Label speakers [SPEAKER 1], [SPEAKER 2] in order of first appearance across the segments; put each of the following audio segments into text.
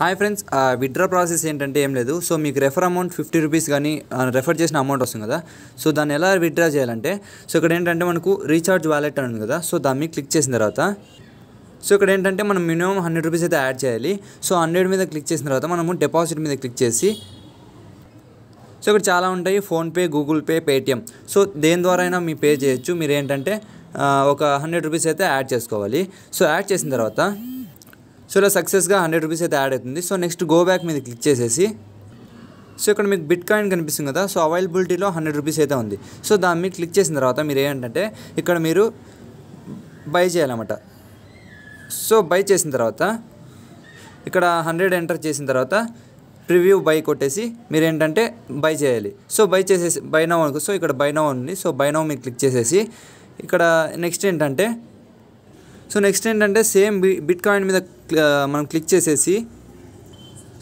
[SPEAKER 1] hi friends withdraw process ఏంటంటే ఏం లేదు సో మీకు రెఫర్ అమౌంట్ ఫిఫ్టీ రూపీస్ కానీ రెఫర్ చేసిన అమౌంట్ వస్తుంది కదా సో దాన్ని ఎలా విత్డ్రా చేయాలంటే సో ఇక్కడ ఏంటంటే మనకు రీఛార్జ్ వ్యాలెట్ అని కదా సో దాన్ని క్లిక్ చేసిన తర్వాత సో ఇక్కడ ఏంటంటే మనం మినిమం హండ్రెడ్ రూపీస్ అయితే యాడ్ చేయాలి సో హండ్రెడ్ మీద క్లిక్ చేసిన తర్వాత మనము డిపాజిట్ మీద క్లిక్ చేసి సో ఇక్కడ చాలా ఉంటాయి PhonePe Google Pay Paytm so దేని ద్వారా అయినా మీ పే చేయొచ్చు మీరు ఏంటంటే ఒక హండ్రెడ్ రూపీస్ అయితే యాడ్ చేసుకోవాలి సో యాడ్ చేసిన తర్వాత సో ఇలా సక్సెస్గా హండ్రెడ్ రూపీస్ అయితే యాడ్ అవుతుంది సో నెక్స్ట్ గో బ్యాక్ మీద క్లిక్ చేసేసి సో ఇక్కడ మీకు బిట్ కాయిన్ కనిపిస్తుంది కదా సో అవైలబిలిటీలో హండ్రెడ్ రూపీస్ అయితే ఉంది సో దాన్ని మీరు క్లిక్ చేసిన తర్వాత మీరు ఏంటంటే ఇక్కడ మీరు బై చేయాలన్నమాట సో బై చేసిన తర్వాత ఇక్కడ హండ్రెడ్ ఎంటర్ చేసిన తర్వాత ప్రివ్యూ బై కొట్టేసి మీరు ఏంటంటే బై చేయాలి సో బై చేసేసి బై నౌ అనుకో సో ఇక్కడ బై నౌ ఉంది సో బై నౌ మీరు క్లిక్ చేసేసి ఇక్కడ నెక్స్ట్ ఏంటంటే సో నెక్స్ట్ ఏంటంటే సేమ్ బిట్ కాయిన్ మీద మనం క్లిక్ చేసేసి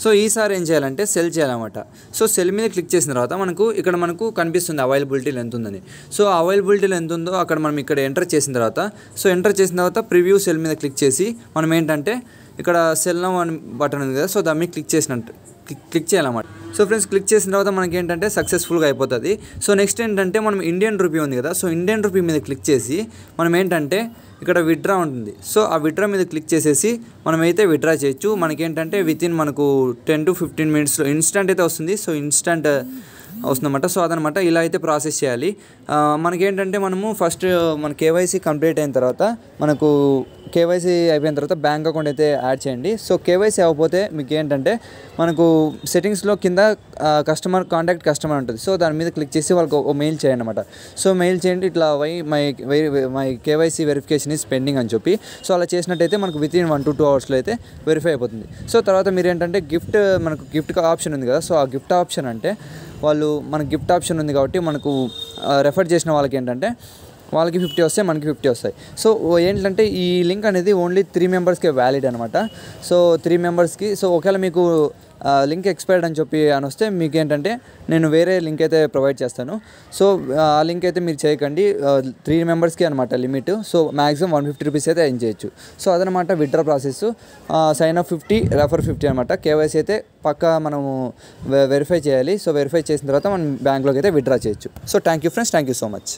[SPEAKER 1] సో ఈసారి ఏం చేయాలంటే సెల్ చేయాలన్నమాట సో సెల్ మీద క్లిక్ చేసిన తర్వాత మనకు ఇక్కడ మనకు కనిపిస్తుంది అవైలబిలిటీ ఎంత ఉందని సో అవైలబిలిటీ ఎంత ఉందో అక్కడ మనం ఇక్కడ ఎంటర్ చేసిన తర్వాత సో ఎంటర్ చేసిన తర్వాత ప్రివ్యూ సెల్ మీద క్లిక్ చేసి మనం ఏంటంటే ఇక్కడ సెల్ నౌ అని బటన్ ఉంది కదా సో దాని మీద క్లిక్ చేసినట్టు క్లిక్ క్లిక్ చేయాలన్నమాట సో ఫ్రెండ్స్ క్లిక్ చేసిన తర్వాత మనకి ఏంటంటే సక్సెస్ఫుల్గా అయిపోతుంది సో నెక్స్ట్ ఏంటంటే మనం ఇండియన్ రూపీ ఉంది కదా సో ఇండియన్ రూపీ మీద క్లిక్ చేసి మనం ఏంటంటే ఇక్కడ విత్డ్రా ఉంటుంది సో ఆ విత్డ్రా మీద క్లిక్ చేసేసి మనమైతే విత్డ్రా చేయొచ్చు మనకేంటంటే విత్ ఇన్ మనకు టెన్ టు ఫిఫ్టీన్ మినిట్స్లో ఇన్స్టంట్ అయితే వస్తుంది సో ఇన్స్టాంట్ uh, వస్తుందన్నమాట సో అదనమాట ఇలా అయితే ప్రాసెస్ చేయాలి uh, మనకేంటంటే మనము ఫస్ట్ uh, మన కేవైసీ కంప్లీట్ అయిన తర్వాత మనకు కేవైసీ అయిపోయిన తర్వాత బ్యాంక్ అకౌంట్ అయితే యాడ్ చేయండి సో కేవైసీ అవ్వకపోతే మీకు ఏంటంటే మనకు సెట్టింగ్స్లో కింద కస్టమర్ కాంటాక్ట్ కస్టమర్ ఉంటుంది సో దాని మీద క్లిక్ చేసి వాళ్ళకి మెయిల్ చేయండి అనమాట సో మెయిల్ చేయండి ఇట్లా why my my KYC verification is pending అని చెప్పి సో అలా చేసినట్టయితే మనకు within one to two అవర్స్లో అయితే వెరిఫై అయిపోతుంది సో తర్వాత మీరు ఏంటంటే గిఫ్ట్ మనకు గిఫ్ట్ ఆప్షన్ ఉంది కదా సో ఆ గిఫ్ట్ ఆప్షన్ అంటే వాళ్ళు మన గిఫ్ట్ ఆప్షన్ ఉంది కాబట్టి మనకు రెఫర్ చేసిన వాళ్ళకి ఏంటంటే వాళ్ళకి ఫిఫ్టీ వస్తాయి మనకి ఫిఫ్టీ వస్తాయి సో ఏంటంటే ఈ లింక్ అనేది ఓన్లీ త్రీ మెంబర్స్కే వ్యాలిడ్ అనమాట సో త్రీ మెంబర్స్కి సో ఒకవేళ మీకు లింక్ ఎక్స్పైర్డ్ అని చెప్పి అని వస్తే మీకు ఏంటంటే నేను వేరే లింక్ అయితే ప్రొవైడ్ చేస్తాను సో ఆ లింక్ అయితే మీరు చేయకండి త్రీ మెంబర్స్కి అనమాట limit so maximum one fifty rupees అయితే ఎయిన్ చేయొచ్చు సో అదనమాట withdraw process sign up fifty refer fifty అనమాట కేవైసీ అయితే పక్కా మనము వెరిఫై చేయాలి సో వెరిఫై చేసిన తర్వాత మనం బ్యాంక్లోకి అయితే విత్డ్రా చేయొచ్చు so thank you friends thank you so much